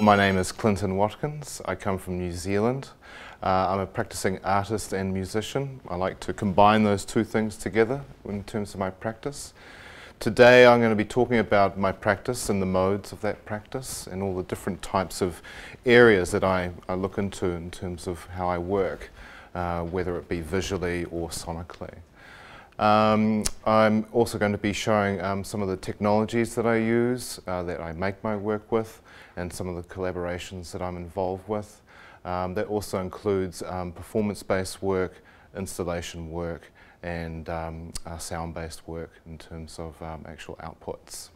My name is Clinton Watkins. I come from New Zealand. Uh, I'm a practicing artist and musician. I like to combine those two things together in terms of my practice. Today I'm going to be talking about my practice and the modes of that practice and all the different types of areas that I, I look into in terms of how I work, uh, whether it be visually or sonically. Um, I'm also going to be showing um, some of the technologies that I use, uh, that I make my work with, and some of the collaborations that I'm involved with. Um, that also includes um, performance-based work, installation work, and um, uh, sound-based work in terms of um, actual outputs.